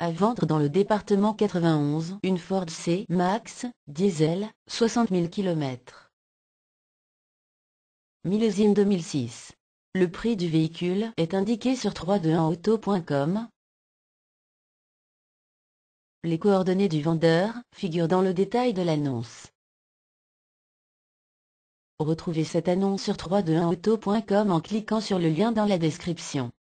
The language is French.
à vendre dans le département 91 une Ford C Max, diesel, 60 000 km. Millésime 2006. Le prix du véhicule est indiqué sur 321auto.com. Les coordonnées du vendeur figurent dans le détail de l'annonce. Retrouvez cette annonce sur 321auto.com en cliquant sur le lien dans la description.